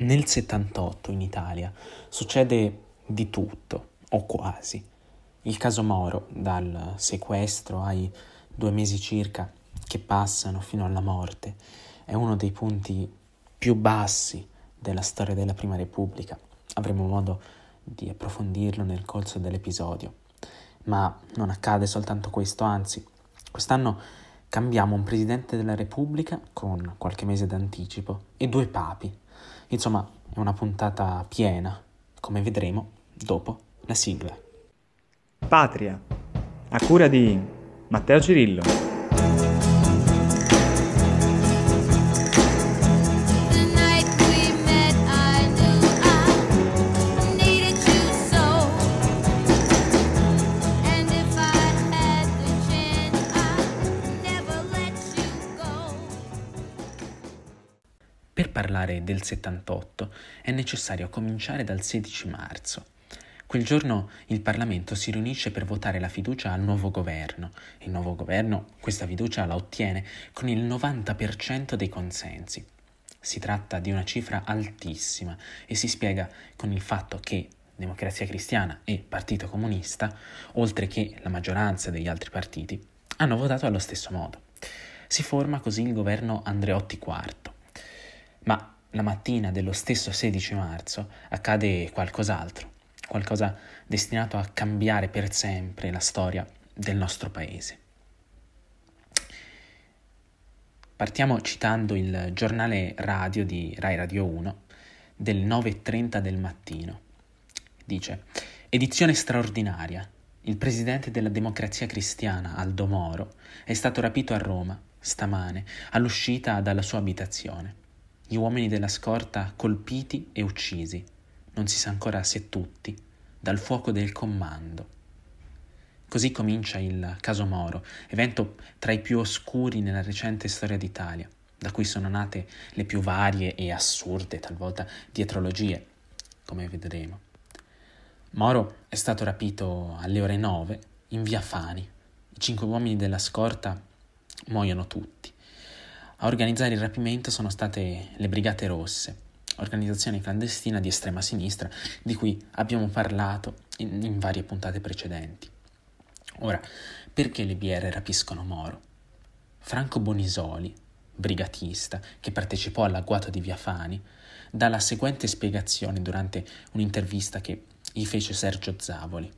nel 78 in Italia succede di tutto, o quasi. Il caso Moro, dal sequestro ai due mesi circa che passano fino alla morte, è uno dei punti più bassi della storia della Prima Repubblica. Avremo modo di approfondirlo nel corso dell'episodio. Ma non accade soltanto questo, anzi, quest'anno cambiamo un Presidente della Repubblica con qualche mese d'anticipo e due papi Insomma, è una puntata piena, come vedremo dopo la sigla. Patria, a cura di Matteo Cirillo. parlare del 78 è necessario cominciare dal 16 marzo. Quel giorno il Parlamento si riunisce per votare la fiducia al nuovo governo. Il nuovo governo questa fiducia la ottiene con il 90% dei consensi. Si tratta di una cifra altissima e si spiega con il fatto che Democrazia Cristiana e Partito Comunista, oltre che la maggioranza degli altri partiti, hanno votato allo stesso modo. Si forma così il governo Andreotti IV. Ma la mattina dello stesso 16 marzo accade qualcos'altro, qualcosa destinato a cambiare per sempre la storia del nostro paese. Partiamo citando il giornale radio di Rai Radio 1 del 9.30 del mattino. Dice, edizione straordinaria. Il presidente della democrazia cristiana, Aldo Moro, è stato rapito a Roma, stamane, all'uscita dalla sua abitazione gli uomini della scorta colpiti e uccisi, non si sa ancora se tutti, dal fuoco del comando. Così comincia il caso Moro, evento tra i più oscuri nella recente storia d'Italia, da cui sono nate le più varie e assurde, talvolta, dietrologie, come vedremo. Moro è stato rapito alle ore 9 in via Fani. I cinque uomini della scorta muoiono tutti a organizzare il rapimento sono state le Brigate Rosse, organizzazione clandestina di estrema sinistra di cui abbiamo parlato in, in varie puntate precedenti. Ora, perché le BR rapiscono Moro? Franco Bonisoli, brigatista che partecipò all'agguato di Viafani, dà la seguente spiegazione durante un'intervista che gli fece Sergio Zavoli.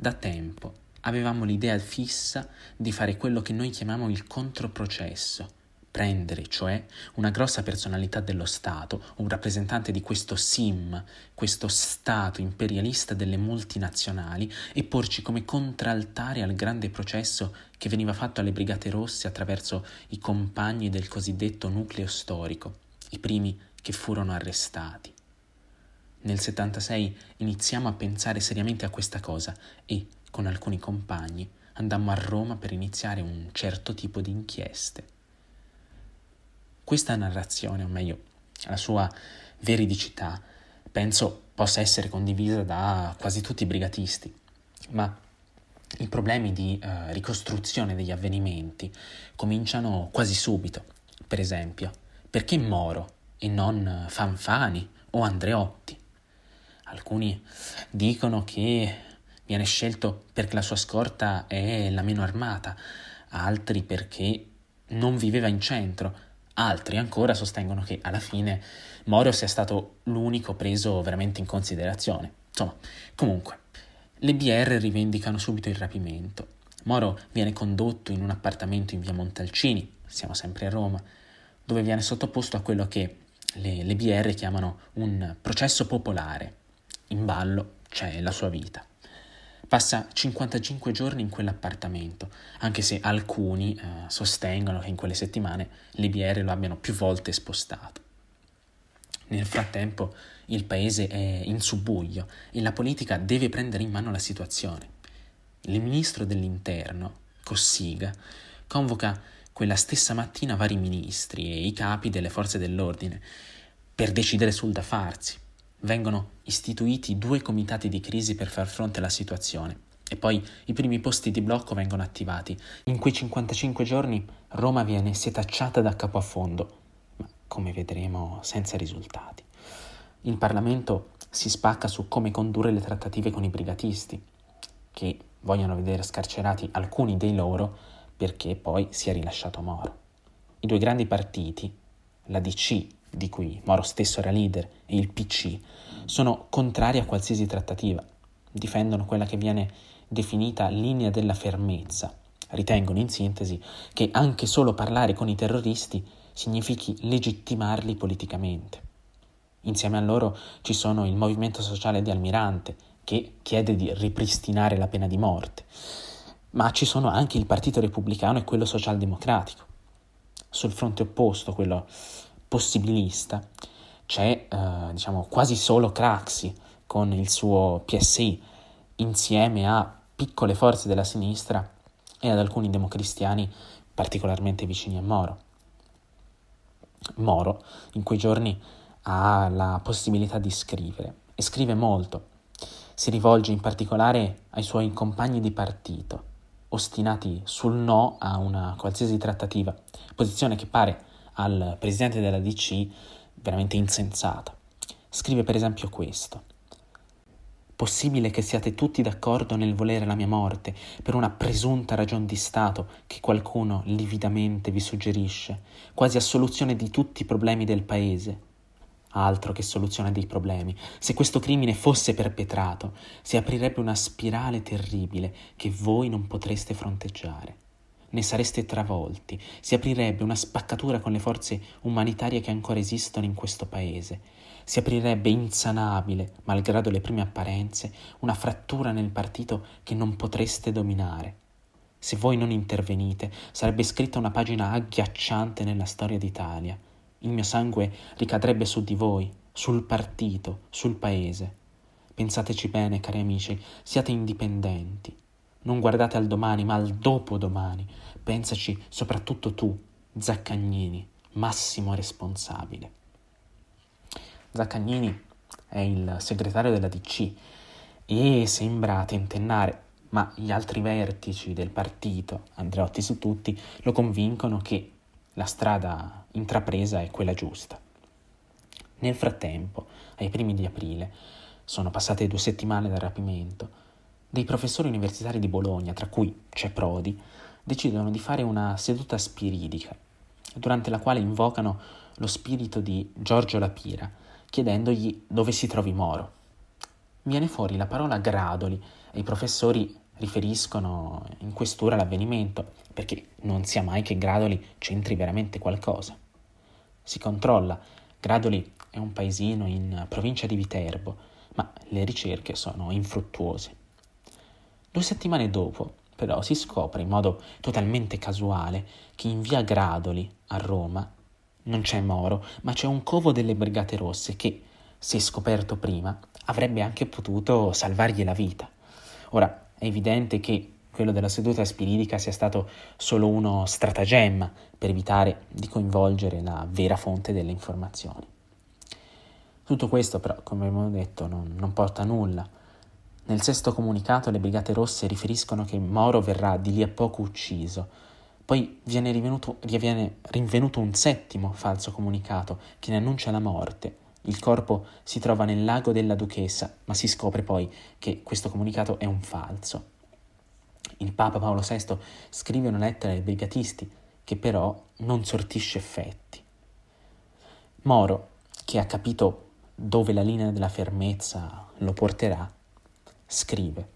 Da tempo avevamo l'idea fissa di fare quello che noi chiamiamo il controprocesso, prendere cioè una grossa personalità dello Stato, un rappresentante di questo SIM, questo Stato imperialista delle multinazionali, e porci come contraltare al grande processo che veniva fatto alle Brigate Rosse attraverso i compagni del cosiddetto nucleo storico, i primi che furono arrestati. Nel 76 iniziamo a pensare seriamente a questa cosa e con alcuni compagni andammo a Roma per iniziare un certo tipo di inchieste. Questa narrazione, o meglio, la sua veridicità, penso possa essere condivisa da quasi tutti i brigatisti, ma i problemi di eh, ricostruzione degli avvenimenti cominciano quasi subito. Per esempio, perché Moro e non Fanfani o Andreotti? Alcuni dicono che Viene scelto perché la sua scorta è la meno armata, altri perché non viveva in centro, Altri ancora sostengono che alla fine Moro sia stato l'unico preso veramente in considerazione. Insomma, comunque, le BR rivendicano subito il rapimento. Moro viene condotto in un appartamento in via Montalcini, siamo sempre a Roma, dove viene sottoposto a quello che le, le BR chiamano un processo popolare. In ballo c'è la sua vita. Passa 55 giorni in quell'appartamento, anche se alcuni eh, sostengono che in quelle settimane le BR lo abbiano più volte spostato. Nel frattempo il paese è in subbuglio e la politica deve prendere in mano la situazione. Il ministro dell'interno, Cossiga, convoca quella stessa mattina vari ministri e i capi delle forze dell'ordine per decidere sul da farsi vengono istituiti due comitati di crisi per far fronte alla situazione e poi i primi posti di blocco vengono attivati. In quei 55 giorni Roma viene setacciata da capo a fondo, ma come vedremo senza risultati. Il Parlamento si spacca su come condurre le trattative con i brigatisti, che vogliono vedere scarcerati alcuni dei loro perché poi sia rilasciato Moro. I due grandi partiti, la DC di cui Moro stesso era leader, e il PC, sono contrari a qualsiasi trattativa, difendono quella che viene definita linea della fermezza. Ritengono in sintesi che anche solo parlare con i terroristi significhi legittimarli politicamente. Insieme a loro ci sono il movimento sociale di Almirante, che chiede di ripristinare la pena di morte, ma ci sono anche il Partito Repubblicano e quello Socialdemocratico. Sul fronte opposto, quello possibilista. C'è eh, diciamo, quasi solo Craxi con il suo PSI insieme a piccole forze della sinistra e ad alcuni democristiani particolarmente vicini a Moro. Moro in quei giorni ha la possibilità di scrivere e scrive molto. Si rivolge in particolare ai suoi compagni di partito, ostinati sul no a una qualsiasi trattativa, posizione che pare al presidente della DC veramente insensata. Scrive per esempio questo. Possibile che siate tutti d'accordo nel volere la mia morte per una presunta ragion di Stato che qualcuno lividamente vi suggerisce, quasi a soluzione di tutti i problemi del Paese. Altro che soluzione dei problemi. Se questo crimine fosse perpetrato, si aprirebbe una spirale terribile che voi non potreste fronteggiare ne sareste travolti, si aprirebbe una spaccatura con le forze umanitarie che ancora esistono in questo paese, si aprirebbe insanabile, malgrado le prime apparenze, una frattura nel partito che non potreste dominare. Se voi non intervenite, sarebbe scritta una pagina agghiacciante nella storia d'Italia. Il mio sangue ricadrebbe su di voi, sul partito, sul paese. Pensateci bene, cari amici, siate indipendenti. Non guardate al domani, ma al dopodomani. Pensaci soprattutto tu, Zaccagnini, massimo responsabile. Zaccagnini è il segretario della DC e sembra tentennare, ma gli altri vertici del partito, Andreotti su tutti, lo convincono che la strada intrapresa è quella giusta. Nel frattempo, ai primi di aprile, sono passate due settimane dal rapimento, dei professori universitari di Bologna, tra cui c'è Prodi, decidono di fare una seduta spiridica, durante la quale invocano lo spirito di Giorgio Lapira, chiedendogli dove si trovi Moro. Viene fuori la parola Gradoli e i professori riferiscono in questura l'avvenimento, perché non sia mai che Gradoli c'entri veramente qualcosa. Si controlla, Gradoli è un paesino in provincia di Viterbo, ma le ricerche sono infruttuose. Due settimane dopo, però, si scopre in modo totalmente casuale che in via Gradoli, a Roma, non c'è Moro, ma c'è un covo delle Brigate Rosse che, se scoperto prima, avrebbe anche potuto salvargli la vita. Ora, è evidente che quello della seduta spiridica sia stato solo uno stratagemma per evitare di coinvolgere la vera fonte delle informazioni. Tutto questo però, come abbiamo detto, non, non porta a nulla, nel sesto comunicato le Brigate Rosse riferiscono che Moro verrà di lì a poco ucciso. Poi viene, viene rinvenuto un settimo falso comunicato che ne annuncia la morte. Il corpo si trova nel lago della duchessa, ma si scopre poi che questo comunicato è un falso. Il Papa Paolo VI scrive una lettera ai brigatisti che però non sortisce effetti. Moro, che ha capito dove la linea della fermezza lo porterà, scrive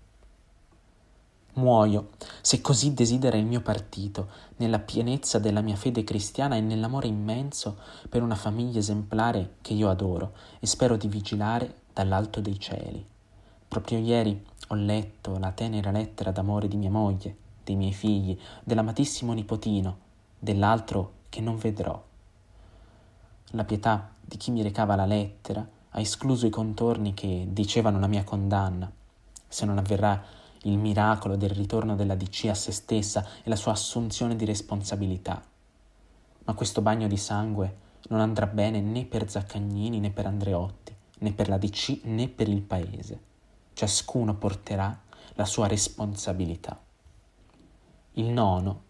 Muoio, se così desidera il mio partito, nella pienezza della mia fede cristiana e nell'amore immenso per una famiglia esemplare che io adoro e spero di vigilare dall'alto dei cieli. Proprio ieri ho letto la tenera lettera d'amore di mia moglie, dei miei figli, dell'amatissimo nipotino, dell'altro che non vedrò. La pietà di chi mi recava la lettera ha escluso i contorni che dicevano la mia condanna se non avverrà il miracolo del ritorno della DC a se stessa e la sua assunzione di responsabilità. Ma questo bagno di sangue non andrà bene né per Zaccagnini né per Andreotti, né per la DC né per il Paese. Ciascuno porterà la sua responsabilità. Il nono,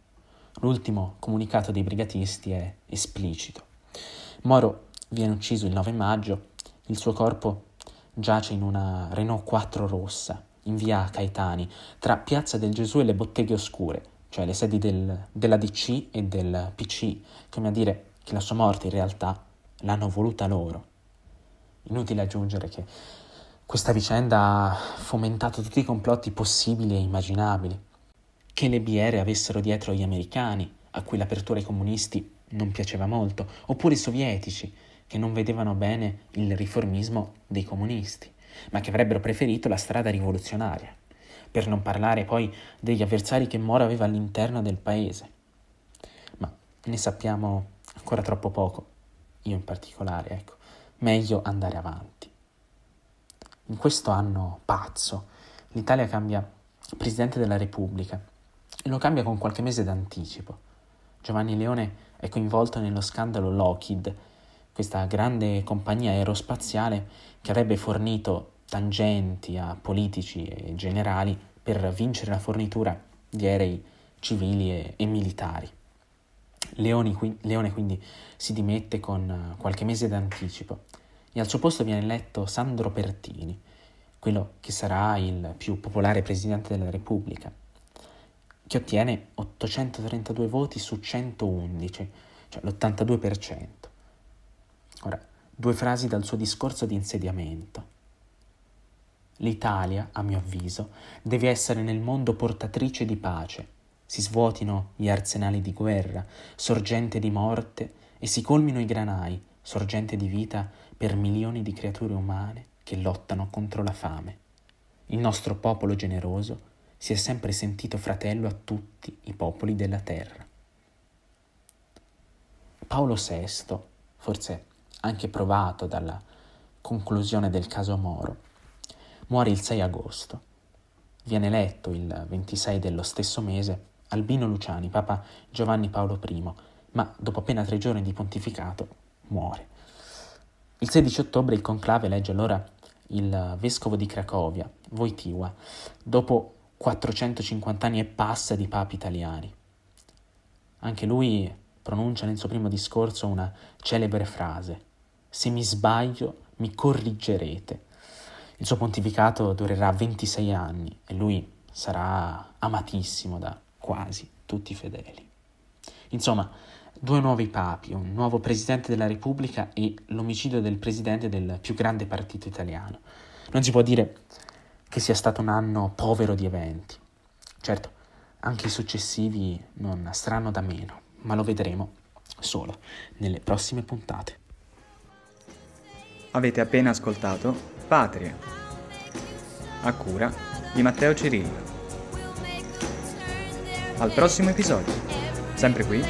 l'ultimo comunicato dei brigatisti è esplicito. Moro viene ucciso il 9 maggio, il suo corpo giace in una Renault 4 rossa, in via Caetani, tra Piazza del Gesù e le botteghe oscure, cioè le sedi del, della DC e del PC, come a dire che la sua morte in realtà l'hanno voluta loro. Inutile aggiungere che questa vicenda ha fomentato tutti i complotti possibili e immaginabili, che le BR avessero dietro gli americani, a cui l'apertura ai comunisti non piaceva molto, oppure i sovietici, che non vedevano bene il riformismo dei comunisti ma che avrebbero preferito la strada rivoluzionaria, per non parlare poi degli avversari che Moro aveva all'interno del paese. Ma ne sappiamo ancora troppo poco, io in particolare, ecco, meglio andare avanti. In questo anno pazzo, l'Italia cambia Presidente della Repubblica e lo cambia con qualche mese d'anticipo. Giovanni Leone è coinvolto nello scandalo Lockheed questa grande compagnia aerospaziale che avrebbe fornito tangenti a politici e generali per vincere la fornitura di aerei civili e, e militari. Leone, qui, Leone quindi si dimette con eh, qualche mese d'anticipo e al suo posto viene eletto Sandro Pertini, quello che sarà il più popolare presidente della Repubblica, che ottiene 832 voti su 111, cioè l'82%. Ora, due frasi dal suo discorso di insediamento. L'Italia, a mio avviso, deve essere nel mondo portatrice di pace. Si svuotino gli arsenali di guerra, sorgente di morte, e si colmino i granai, sorgente di vita per milioni di creature umane che lottano contro la fame. Il nostro popolo generoso si è sempre sentito fratello a tutti i popoli della terra. Paolo VI, forse anche provato dalla conclusione del caso Moro, muore il 6 agosto. Viene eletto il 26 dello stesso mese Albino Luciani, Papa Giovanni Paolo I, ma dopo appena tre giorni di pontificato muore. Il 16 ottobre il conclave legge allora il vescovo di Cracovia, Wojtyła, dopo 450 anni e passa di papi italiani. Anche lui pronuncia nel suo primo discorso una celebre frase, se mi sbaglio, mi corriggerete. Il suo pontificato durerà 26 anni e lui sarà amatissimo da quasi tutti i fedeli. Insomma, due nuovi papi, un nuovo presidente della Repubblica e l'omicidio del presidente del più grande partito italiano. Non si può dire che sia stato un anno povero di eventi. Certo, anche i successivi non saranno da meno, ma lo vedremo solo nelle prossime puntate. Avete appena ascoltato Patria, a cura di Matteo Cirillo. Al prossimo episodio, sempre qui,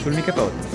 sul Michepod.